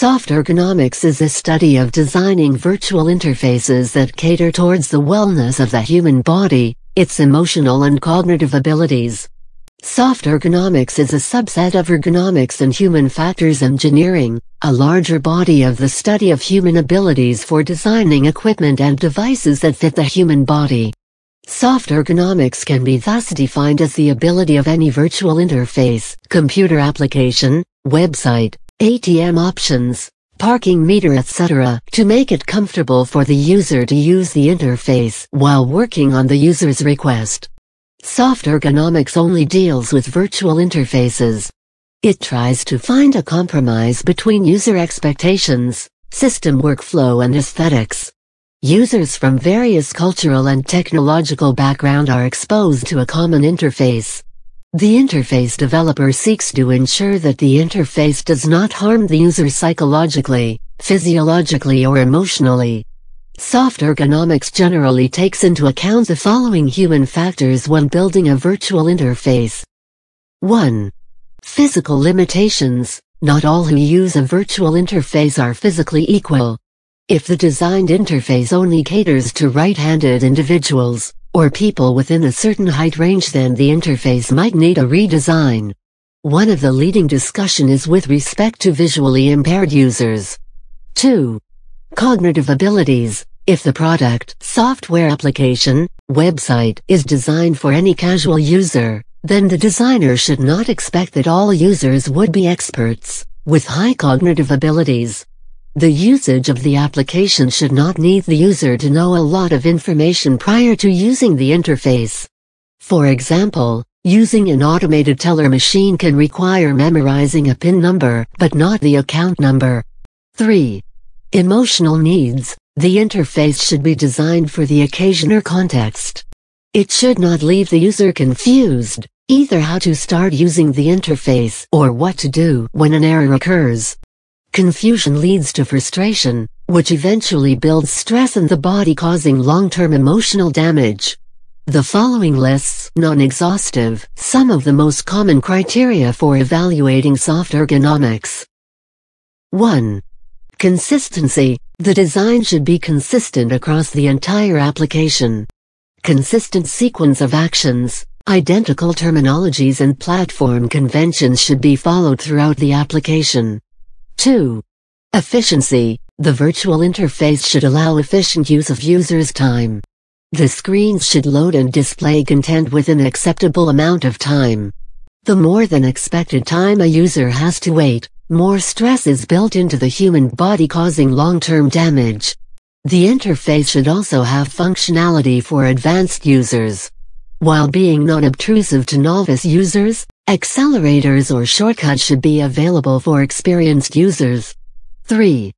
Soft ergonomics is a study of designing virtual interfaces that cater towards the wellness of the human body, its emotional and cognitive abilities. Soft ergonomics is a subset of ergonomics and human factors engineering, a larger body of the study of human abilities for designing equipment and devices that fit the human body. Soft ergonomics can be thus defined as the ability of any virtual interface, computer application, website, ATM options, parking meter etc. to make it comfortable for the user to use the interface while working on the user's request. Soft ergonomics only deals with virtual interfaces. It tries to find a compromise between user expectations, system workflow and aesthetics. Users from various cultural and technological background are exposed to a common interface. The interface developer seeks to ensure that the interface does not harm the user psychologically, physiologically or emotionally. Soft ergonomics generally takes into account the following human factors when building a virtual interface. 1. Physical limitations. Not all who use a virtual interface are physically equal. If the designed interface only caters to right-handed individuals, or people within a certain height range then the interface might need a redesign. One of the leading discussion is with respect to visually impaired users. 2. Cognitive abilities. If the product, software application, website is designed for any casual user, then the designer should not expect that all users would be experts, with high cognitive abilities. The usage of the application should not need the user to know a lot of information prior to using the interface. For example, using an automated teller machine can require memorizing a PIN number, but not the account number. 3. Emotional needs. The interface should be designed for the occasion or context. It should not leave the user confused, either how to start using the interface or what to do when an error occurs. Confusion leads to frustration, which eventually builds stress in the body causing long-term emotional damage. The following lists non-exhaustive some of the most common criteria for evaluating soft ergonomics. 1. Consistency. The design should be consistent across the entire application. Consistent sequence of actions, identical terminologies and platform conventions should be followed throughout the application. 2. Efficiency. The virtual interface should allow efficient use of users' time. The screens should load and display content within an acceptable amount of time. The more than expected time a user has to wait, more stress is built into the human body causing long-term damage. The interface should also have functionality for advanced users. While being non-obtrusive to novice users, Accelerators or shortcuts should be available for experienced users. 3.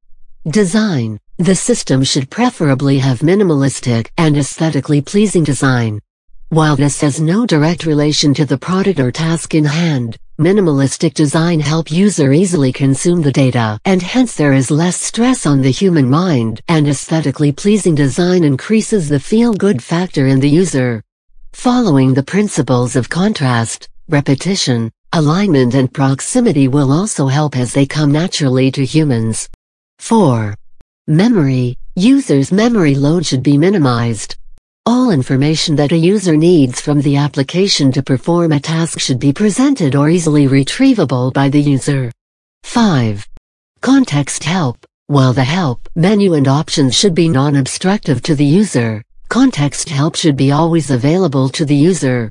Design. The system should preferably have minimalistic and aesthetically pleasing design. While this has no direct relation to the product or task in hand, minimalistic design help user easily consume the data and hence there is less stress on the human mind and aesthetically pleasing design increases the feel-good factor in the user. Following the principles of contrast, repetition, alignment and proximity will also help as they come naturally to humans. 4. Memory. Users' memory load should be minimized. All information that a user needs from the application to perform a task should be presented or easily retrievable by the user. 5. Context help. While the help menu and options should be non-obstructive to the user, context help should be always available to the user.